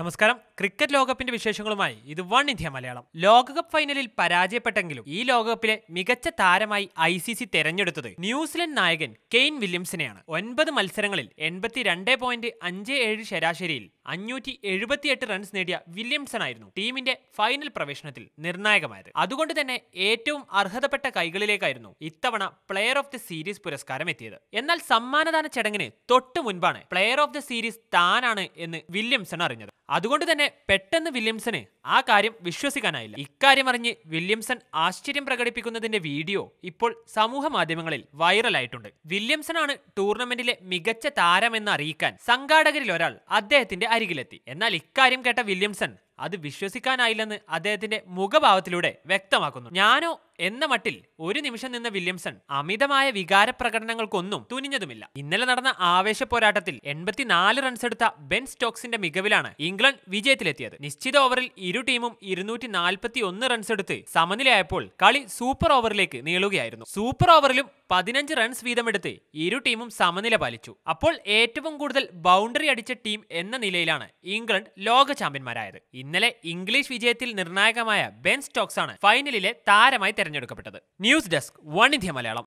നമസ്കാരം ക്രിക്കറ്റ് ലോകകപ്പിന്റെ വിശേഷങ്ങളുമായി ഇത് വൺ ഇന്ത്യ മലയാളം ലോകകപ്പ് ഫൈനലിൽ പരാജയപ്പെട്ടെങ്കിലും ഈ ലോകകപ്പിലെ മികച്ച താരമായി ഐ സി സി തെരഞ്ഞെടുത്തത് ന്യൂസിലൻഡ് നായകൻ കെയ്ൻ വില്യംസിനെയാണ് ഒൻപത് മത്സരങ്ങളിൽ രണ്ട് പോയിന്റ് അഞ്ച് ഏഴ് ശരാശരിയിൽ അഞ്ഞൂറ്റി എഴുപത്തിയെട്ട് റൺസ് നേടിയ വില്യംസൺ ആയിരുന്നു ടീമിന്റെ ഫൈനൽ പ്രവേശനത്തിൽ നിർണായകമായത് അതുകൊണ്ട് തന്നെ ഏറ്റവും അർഹതപ്പെട്ട കൈകളിലേക്കായിരുന്നു ഇത്തവണ പ്ലെയർ ഓഫ് ദി സീരീസ് പുരസ്കാരം എത്തിയത് എന്നാൽ സമ്മാനദാന ചടങ്ങിന് തൊട്ടു മുൻപാണ് പ്ലെയർ ഓഫ് ദി സീരീസ് താനാണ് എന്ന് വില്യംസൺ അറിഞ്ഞത് അതുകൊണ്ട് തന്നെ പെട്ടെന്ന് വില്യംസന് ആ കാര്യം വിശ്വസിക്കാനായില്ല ഇക്കാര്യം അറിഞ്ഞ് വില്യംസൺ ആശ്ചര്യം പ്രകടിപ്പിക്കുന്നതിന്റെ വീഡിയോ ഇപ്പോൾ സമൂഹ മാധ്യമങ്ങളിൽ വൈറലായിട്ടുണ്ട് ആണ് ടൂർണമെന്റിലെ മികച്ച താരമെന്ന് അറിയിക്കാൻ സംഘാടകരിൽ ഒരാൾ അദ്ദേഹത്തിന്റെ അരികിലെത്തി എന്നാൽ ഇക്കാര്യം കേട്ട വില്യംസൺ അത് വിശ്വസിക്കാനായില്ലെന്ന് അദ്ദേഹത്തിന്റെ മുഖഭാവത്തിലൂടെ വ്യക്തമാക്കുന്നു ഞാനോ എന്ന മട്ടിൽ ഒരു നിമിഷം നിന്ന വില്യംസൺ അമിതമായ വികാര പ്രകടനങ്ങൾക്കൊന്നും തുനിഞ്ഞതുമില്ല ഇന്നലെ നടന്ന ആവേശ പോരാട്ടത്തിൽ എൺപത്തിനാല് റൺസ് എടുത്ത ബെൻ സ്റ്റോക്സിന്റെ മികവിലാണ് ഇംഗ്ലണ്ട് വിജയത്തിലെത്തിയത് നിശ്ചിത ഓവറിൽ ഇരു ടീമും ഇരുന്നൂറ്റി നാൽപ്പത്തി ഒന്ന് റൺസ് എടുത്ത് സമനിലയായപ്പോൾ കളി സൂപ്പർ ഓവറിലേക്ക് നീളുകയായിരുന്നു സൂപ്പർ ഓവറിലും പതിനഞ്ച് റൺസ് വീതമെടുത്ത് ഇരു ടീമും സമനില പാലിച്ചു അപ്പോൾ ഏറ്റവും കൂടുതൽ ബൗണ്ടറി അടിച്ച ടീം എന്ന നിലയിലാണ് ഇംഗ്ലണ്ട് ലോക ചാമ്പ്യന്മാരായത് ഇന്ന് ഇന്നലെ ഇംഗ്ലീഷ് വിജയത്തിൽ നിർണായകമായ ബെൻ സ്റ്റോക്സ് ആണ് ഫൈനലിലെ താരമായി തെരഞ്ഞെടുക്കപ്പെട്ടത് news desk one India Malayalam